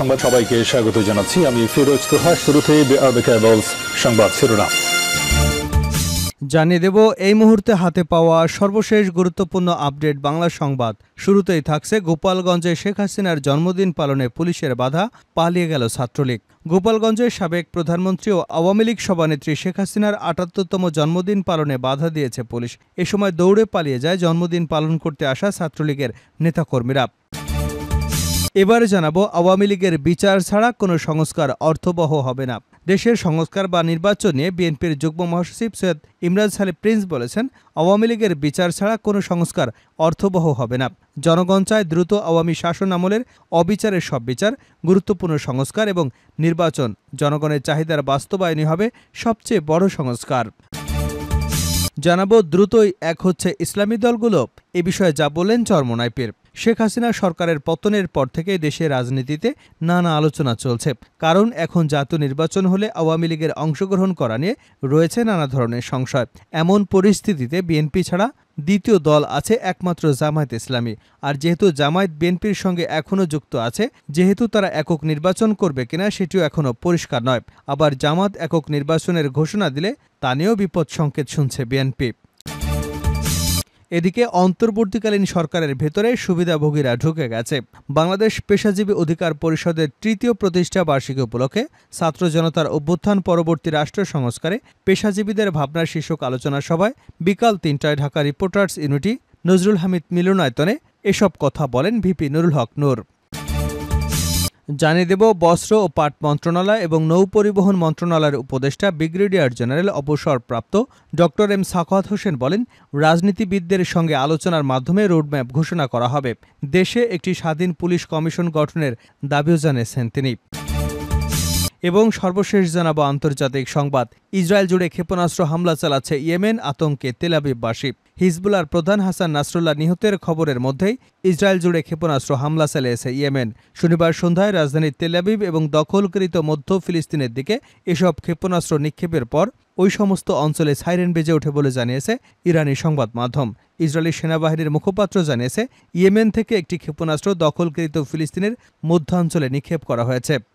সংবাদ সবাইকে স্বাগত জানাচ্ছি আমি ফিরোজ তোহা শুরুতে সংবাদ শিরোনাম জানিয়ে দেব এই মুহূর্তে হাতে পাওয়া সর্বশেষ গুরুত্বপূর্ণ আপডেট বাংলা সংবাদ শুরুতেই থাকছে গোপালগঞ্জে শেখ হাসিনার জন্মদিন পালনে পুলিশের বাধা পালিয়ে গেল ছাত্রলীগ গোপালগঞ্জের সাবেক প্রধানমন্ত্রী ও আওয়ামী লীগ সভানেত্রী শেখ হাসিনার আটাত্তরতম জন্মদিন পালনে বাধা দিয়েছে পুলিশ এ সময় দৌড়ে পালিয়ে যায় জন্মদিন পালন করতে আসা ছাত্রলীগের নেতাকর্মীরা এবারে জানাবো আওয়ামী লীগের বিচার ছাড়া কোনো সংস্কার অর্থবহ হবে না দেশের সংস্কার বা নির্বাচন নিয়ে বিএনপির যুগ্ম মহাসচিব সৈয়দ ইমরাজ সালে প্রিন্স বলেছেন আওয়ামী লীগের বিচার ছাড়া কোনো সংস্কার অর্থবহ হবে না জনগণ চায় দ্রুত আওয়ামী শাসন আমলের অবিচারের সব বিচার গুরুত্বপূর্ণ সংস্কার এবং নির্বাচন জনগণের চাহিদার বাস্তবায়নই হবে সবচেয়ে বড় সংস্কার জানাবো দ্রুতই এক হচ্ছে ইসলামী দলগুলো এ বিষয়ে যা বললেন চরমনাইপের শেখ হাসিনা সরকারের পতনের পর থেকে দেশে রাজনীতিতে নানা আলোচনা চলছে কারণ এখন জাতীয় নির্বাচন হলে আওয়ামী লীগের অংশগ্রহণ করা নিয়ে রয়েছে নানা ধরনের সংশয় এমন পরিস্থিতিতে বিএনপি ছাড়া দ্বিতীয় দল আছে একমাত্র জামায়াত ইসলামী আর যেহেতু জামায়াত বিএনপির সঙ্গে এখনও যুক্ত আছে যেহেতু তারা একক নির্বাচন করবে কিনা সেটিও এখনও পরিষ্কার নয় আবার জামাত একক নির্বাচনের ঘোষণা দিলে তা নিয়েও বিপদ সংকেত শুনছে বিএনপি এদিকে অন্তর্বর্তীকালীন সরকারের ভেতরে সুবিধাভোগীরা ঢুকে গেছে বাংলাদেশ পেশাজীবী অধিকার পরিষদের তৃতীয় প্রতিষ্ঠা বার্ষিকী উপলক্ষে ছাত্র জনতার অভ্যুত্থান পরবর্তী রাষ্ট্র সংস্কারে পেশাজীবীদের ভাবনার শীর্ষক আলোচনা সভায় বিকাল তিনটায় ঢাকা রিপোর্টার্স ইউনিটি নজরুল হামিদ মিলনায়তনে এসব কথা বলেন ভিপি নুরুল হক নূর জানিয়ে দেব বস্ত্র ও পাট মন্ত্রণালয় এবং নৌ পরিবহন মন্ত্রণালয়ের উপদেষ্টা ব্রিগেডিয়ার জেনারেল অবসরপ্রাপ্ত ডক্টর এম সাখাত হোসেন বলেন রাজনীতিবিদদের সঙ্গে আলোচনার মাধ্যমে রোডম্যাপ ঘোষণা করা হবে দেশে একটি স্বাধীন পুলিশ কমিশন গঠনের দাবিও জানিয়েছেন তিনি এবং সর্বশেষ জানাবো আন্তর্জাতিক সংবাদ ইসরায়েল জুড়ে ক্ষেপণাস্ত্র হামলা চালাচ্ছে ইয়েমেন আতঙ্কে তেলাবিববাসী হিজবুলার প্রধান হাসান নাসরুল্লাহ নিহতের খবরের মধ্যেই ইসরায়েল জুড়ে ক্ষেপণাস্ত্র হামলা চালিয়েছে ইয়েমেন শনিবার সন্ধ্যায় রাজধানী তেলাবিব এবং দখলকৃত মধ্য ফিলিস্তিনের দিকে এসব ক্ষেপণাস্ত্র নিক্ষেপের পর ওই সমস্ত অঞ্চলে সাইরেন বেজে ওঠে বলে জানিয়েছে ইরানি সংবাদ মাধ্যম ইসরায়েলি সেনাবাহিনীর মুখপাত্র জানিয়েছে ইয়েমেন থেকে একটি ক্ষেপণাস্ত্র দখলকৃত ফিলিস্তিনের মধ্যাঞ্চলে নিক্ষেপ করা হয়েছে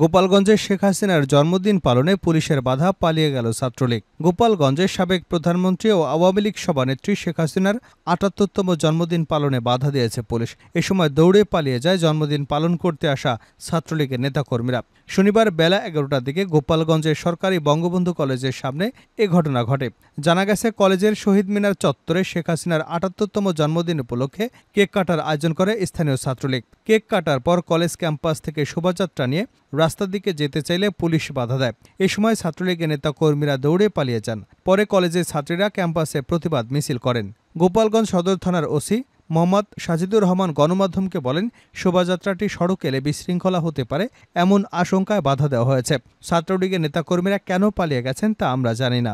গোপালগঞ্জের শেখ হাসিনার জন্মদিন পালনে পুলিশের বাধা পালিয়ে গেল ছাত্রলীগ গোপালগঞ্জের সাবেক প্রধানমন্ত্রী ও আওয়ামী লীগ সভানেত্রী শেখ হাসিনার আটাত্তরতম জন্মদিন পালনে বাধা দিয়েছে পুলিশ এ সময় দৌড়ে পালিয়ে যায় জন্মদিন পালন করতে আসা ছাত্রলীগের নেতাকর্মীরা শনিবার বেলা এগারোটার দিকে গোপালগঞ্জের সরকারি বঙ্গবন্ধু কলেজের সামনে এ ঘটনা ঘটে জানা গেছে কলেজের শহীদ মিনার চত্বরে শেখ হাসিনার আটাত্তরতম জন্মদিন উপলক্ষে কেক কাটার আয়োজন করে স্থানীয় ছাত্রলীগ কেক কাটার পর কলেজ ক্যাম্পাস থেকে শোভাযাত্রা নিয়ে রাস্তার দিকে যেতে চাইলে পুলিশ বাধা দেয় এ সময় ছাত্রলীগের নেতা কর্মীরা দৌড়ে পালিয়ে যান পরে কলেজের ছাত্রীরা ক্যাম্পাসে প্রতিবাদ মিছিল করেন গোপালগঞ্জ সদর থানার ওসি মোহাম্মদ সাজিদুর রহমান গণমাধ্যমকে বলেন শোভাযাত্রাটি সড়ক এলে বিশৃঙ্খলা হতে পারে এমন আশঙ্কায় বাধা দেওয়া হয়েছে ছাত্রলীগের নেতাকর্মীরা কেন পালিয়ে গেছেন তা আমরা জানি না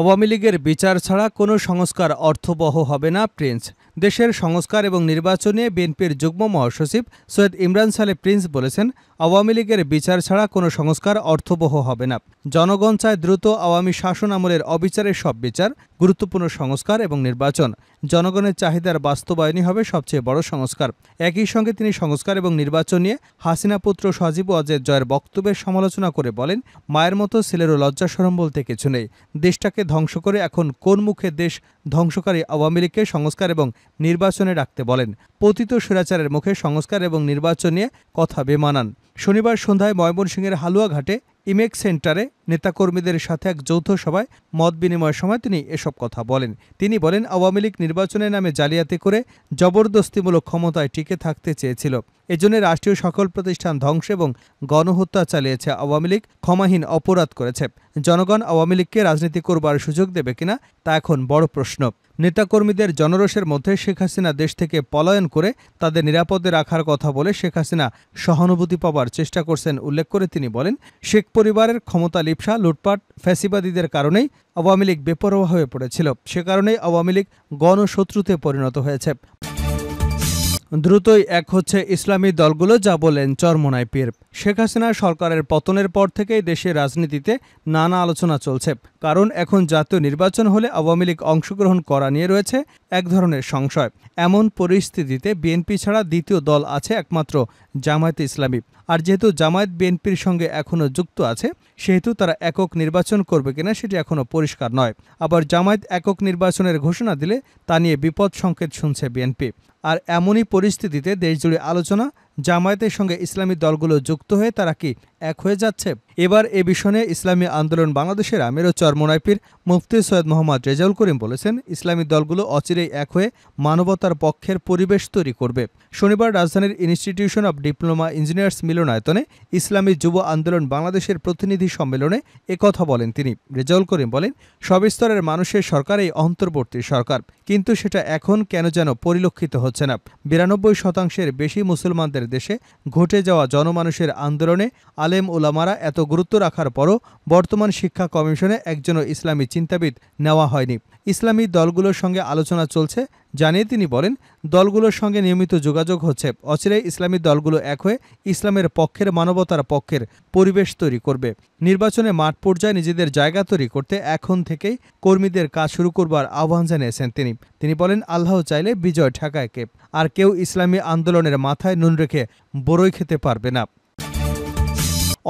আওয়ামী লীগের বিচার ছাড়া কোনো সংস্কার অর্থবহ হবে না প্রিন্স দেশের সংস্কার এবং নির্বাচনে বিএনপির যুগ্ম মহাসচিব সৈয়দ ইমরান সালে প্রিন্স বলেছেন আওয়ামী লীগের বিচার ছাড়া কোনো সংস্কার অর্থবহ হবে না জনগণ চায় দ্রুত আওয়ামী শাসন আমলের অবিচারের সব বিচার গুরুত্বপূর্ণ সংস্কার এবং নির্বাচন জনগণের চাহিদার বাস্তবায়নই হবে সবচেয়ে বড় সংস্কার একই সঙ্গে তিনি সংস্কার এবং নির্বাচন নিয়ে হাসিনা পুত্র সজীব অজের জয়ের বক্তব্যের সমালোচনা করে বলেন মায়ের মতো ছেলেরও লজ্জা সরম বলতে কিছু নেই দেশটাকে ধ্বংস করে এখন কোন মুখে দেশ ধ্বংসকারী আওয়ামী লীগকে সংস্কার এবং নির্বাচনে রাখতে বলেন পতিত সুরাচারের মুখে সংস্কার এবং নির্বাচন নিয়ে কথা বেমানান শনিবার সন্ধ্যায় ময়মনসিংহের হালুয়াঘাটে ইমেক সেন্টারে নেতাকর্মীদের সাথে এক যৌথ সভায় মত বিনিময়ের সময় তিনি এসব কথা বলেন তিনি বলেন আওয়ামী লীগ নির্বাচনের নামে জালিয়াতি করে জবরদস্তিমূলক ক্ষমতায় টিকে থাকতে চেয়েছিল এজন্য রাষ্ট্রীয় সকল প্রতিষ্ঠান ধ্বংস এবং গণহত্যা চালিয়েছে আওয়ামী লীগ ক্ষমাহীন অপরাধ করেছে জনগণ আওয়ামী লীগকে রাজনীতি করবার সুযোগ দেবে কিনা তা এখন বড় প্রশ্ন নেতাকর্মীদের জনরোষের মধ্যে শেখ হাসিনা দেশ থেকে পলায়ন করে তাদের নিরাপদে রাখার কথা বলে শেখ হাসিনা সহানুভূতি পাবার চেষ্টা করছেন উল্লেখ করে তিনি বলেন শেখ পরিবারের ক্ষমতা লিপসা লুটপাট ফ্যাসিবাদীদের কারণেই আওয়ামী লীগ বেপরোয়া হয়ে পড়েছিল সে কারণেই আওয়ামী লীগ গণশত্রুতে পরিণত হয়েছে দ্রুতই এক হচ্ছে ইসলামী দলগুলো যা বলেন চরমোনায় পীর শেখ হাসিনা সরকারের পতনের পর থেকেই দেশের রাজনীতিতে নানা আলোচনা চলছে কারণ এখন জাতীয় নির্বাচন হলে আওয়ামী লীগ অংশগ্রহণ করা নিয়ে রয়েছে এক ধরনের সংশয় এমন পরিস্থিতিতে বিএনপি ছাড়া দ্বিতীয় দল আছে একমাত্র জামায়াতে ইসলামী আর যেহেতু জামায়াত বিএনপির সঙ্গে এখনও যুক্ত আছে সেহেতু তারা একক নির্বাচন করবে কিনা সেটি এখনও পরিষ্কার নয় আবার জামায়াত একক নির্বাচনের ঘোষণা দিলে তা নিয়ে বিপদ সংকেত শুনছে বিএনপি আর এমনই পরিস্থিতিতে দেশজুড়ে আলোচনা জামায়াতের সঙ্গে ইসলামী দলগুলো যুক্ত হয়ে তারা কি এক হয়ে যাচ্ছে এবার এ বিষয়ে ইসলামী আন্দোলন বাংলাদেশের আমির ও মুফতি সৈয়দ মোহাম্মদ রেজাউল করিম বলেছেন ইসলামী দলগুলো অচিরেই এক হয়ে মানবতার পক্ষের পরিবেশ তৈরি করবে শনিবার রাজধানীর ইনস্টিটিউশন অব ডিপ্লোমা ইঞ্জিনিয়ার্স মিলনায়তনে ইসলামী যুব আন্দোলন বাংলাদেশের প্রতিনিধি সম্মেলনে একথা বলেন তিনি রেজাউল করিম বলেন সবস্তরের মানুষের সরকার এই অন্তর্বর্তী সরকার কিন্তু সেটা এখন কেন যেন পরিলক্ষিত হচ্ছে না বিরানব্বই শতাংশের বেশি মুসলমানদের আমাদের দেশে ঘটে যাওয়া জনমানুষের আন্দোলনে আলেম ওলামারা এত গুরুত্ব রাখার পরও বর্তমান শিক্ষা কমিশনে একজনও ইসলামী চিন্তাবিদ নেওয়া হয়নি ইসলামী দলগুলোর সঙ্গে আলোচনা চলছে জানিয়ে তিনি বলেন দলগুলোর সঙ্গে নিয়মিত যোগাযোগ হচ্ছে অচিরে ইসলামী দলগুলো এক হয়ে ইসলামের পক্ষের মানবতার পক্ষের পরিবেশ তৈরি করবে নির্বাচনে মাঠ পর্যায়ে নিজেদের জায়গা তৈরি করতে এখন থেকেই কর্মীদের কাজ শুরু করবার আহ্বান জানিয়েছেন তিনি তিনি বলেন আল্লাহ চাইলে বিজয় ঠেকায় কে আর কেউ ইসলামী আন্দোলনের মাথায় নুন রেখে বড়ই খেতে পারবে না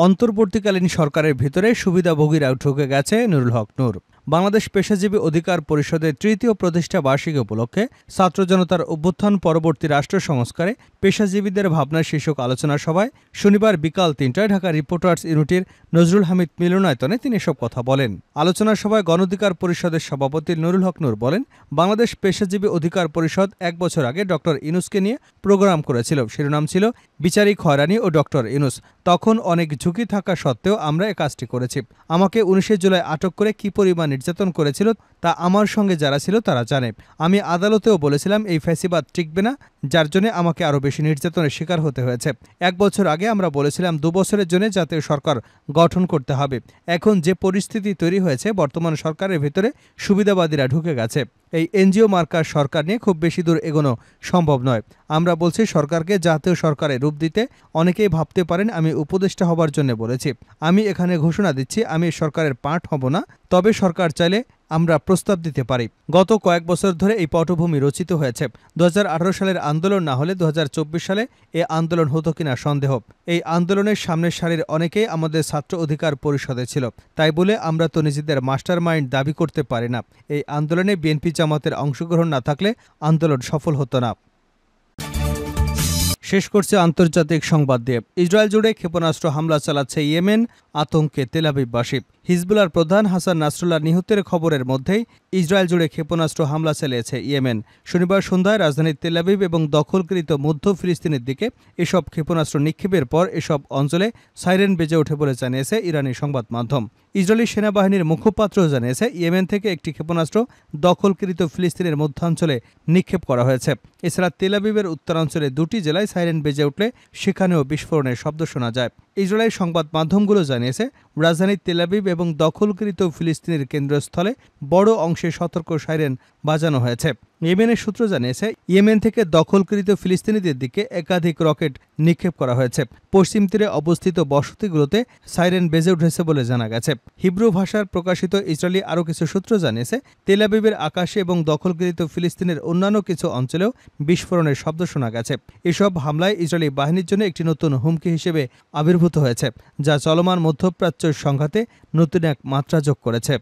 অন্তর্বর্তীকালীন সরকারের ভিতরে সুবিধাভোগীরা ঢুকে গেছে নুরুল হক নূর বাংলাদেশ পেশাজীবী অধিকার পরিষদের তৃতীয় প্রতিষ্ঠা বার্ষিকী উপলক্ষে ছাত্র জনতার অভ্যুত্থান পরবর্তী রাষ্ট্র সংস্কারে পেশাজীবীদের ভাবনা শীর্ষক আলোচনা সভায় শনিবার বিকাল তিনটায় ঢাকা রিপোর্টার্স ইউনিটির নজরুল হামিদ মিলনায়তনে তিনি এসব কথা বলেন আলোচনা সভায় গণধিকার পরিষদের সভাপতি নুরুল হক নূর বলেন বাংলাদেশ পেশাজীবী অধিকার পরিষদ এক বছর আগে ডক্টর ইনুসকে নিয়ে প্রোগ্রাম করেছিল শিরোনাম ছিল বিচারিক হয়রানি ও ডক্টর ইনুস তখন অনেক ঝুঁকি থাকা সত্ত্বেও আমরা এ কাজটি করেছি আমাকে উনিশে জুলাই আটক করে কি পরিমাণ নির্যাতন করেছিল তা আমার সঙ্গে যারা ছিল তারা জানে আমি আদালতেও বলেছিলাম এই ফ্যাসিবাদ টিকবে না যার জন্য আমাকে আরও বেশি নির্যাতনের শিকার হতে হয়েছে এক বছর আগে আমরা বলেছিলাম দু বছরের জন্য জাতীয় সরকার গঠন করতে হবে এখন যে পরিস্থিতি তৈরি হয়েছে বর্তমান সরকারের ভিতরে সুবিধাবাদীরা ঢুকে গেছে এই এনজিও মার্কার সরকার নিয়ে খুব বেশি দূর এগোনো সম্ভব নয় আমরা বলছি সরকারকে জাতীয় সরকারে রূপ দিতে অনেকেই ভাবতে পারেন আমি উপদেষ্টা হবার জন্য বলেছি আমি এখানে ঘোষণা দিচ্ছি আমি সরকারের পার্ট হব না তবে সরকার চাইলে আমরা প্রস্তাব দিতে পারি গত কয়েক বছর ধরে এই পটভূমি রচিত হয়েছে দু সালের আন্দোলন না হলে দু সালে এ আন্দোলন হতো কিনা সন্দেহ এই আন্দোলনের সামনের সারির অনেকেই আমাদের ছাত্র অধিকার পরিষদে ছিল তাই বলে আমরা তো নিজেদের মাস্টার মাইন্ড দাবি করতে পারি না এই আন্দোলনে বিএনপি জামাতের অংশগ্রহণ না থাকলে আন্দোলন সফল হতো না শেষ করছে আন্তর্জাতিক সংবাদ দিয়ে ইসরায়েল জুড়ে ক্ষেপণাস্ত্র হামলা চালাচ্ছে ইয়েমেন আতঙ্কে তেলাবিববাসী হিজবুলার প্রধান হাসান নাসরুল্লাহ নিহতের খবরের মধ্যেই ইসরায়েল জুড়ে ক্ষেপণাস্ত্র হামলা চালিয়েছে ইয়েমেন শনিবার সন্ধ্যায় রাজধানী তেলাবিব এবং দখলকৃত মধ্য ফিলিস্তিনের দিকে এসব ক্ষেপণাস্ত্র নিক্ষেপের পর এসব অঞ্চলে সাইরেন বেজে ওঠে বলে জানিয়েছে ইরানি সংবাদ মাধ্যম ইসরায়েলি সেনাবাহিনীর মুখপাত্র জানিয়েছে ইয়েমেন থেকে একটি ক্ষেপণাস্ত্র দখলকৃত ফিলিস্তিনের মধ্যাঞ্চলে নিক্ষেপ করা হয়েছে এছাড়া তেলাবিবের উত্তরাঞ্চলে দুটি জেলায় সাইরেন বেজে উঠলে সেখানেও বিস্ফোরণের শব্দ শোনা যায় ইসরায়েল সংবাদ মাধ্যমগুলো জানিয়েছে রাজধানী তেলাবিব এবং দখলকৃত ফিলিস্তিনের কেন্দ্রস্থলে বড় অংশে সতর্ক সাইরেন বাজানো হয়েছে ইয়েমেনের সূত্র জানিয়েছে ইয়েমেন থেকে দখলকৃত ফিলিস্তিনিদের দিকে একাধিক রকেট নিক্ষেপ করা হয়েছে পশ্চিম তীরে অবস্থিত বসতিগুলোতে সাইরেন বেজে উঠেছে বলে জানা গেছে হিব্রু ভাষার প্রকাশিত ইসরায়েলি আরও কিছু সূত্র জানিয়েছে তেলাবিবের আকাশে এবং দখলকৃত ফিলিস্তিনের অন্যান্য কিছু অঞ্চলেও বিস্ফোরণের শব্দ শোনা গেছে এসব হামলায় ইসরায়েলি বাহিনীর জন্য একটি নতুন হুমকি হিসেবে আবির্ভূত আবির্ভূত হয়েছে যা চলমান মধ্যপ্রাচ্যের সংঘাতে নতুন এক মাত্রা যোগ করেছে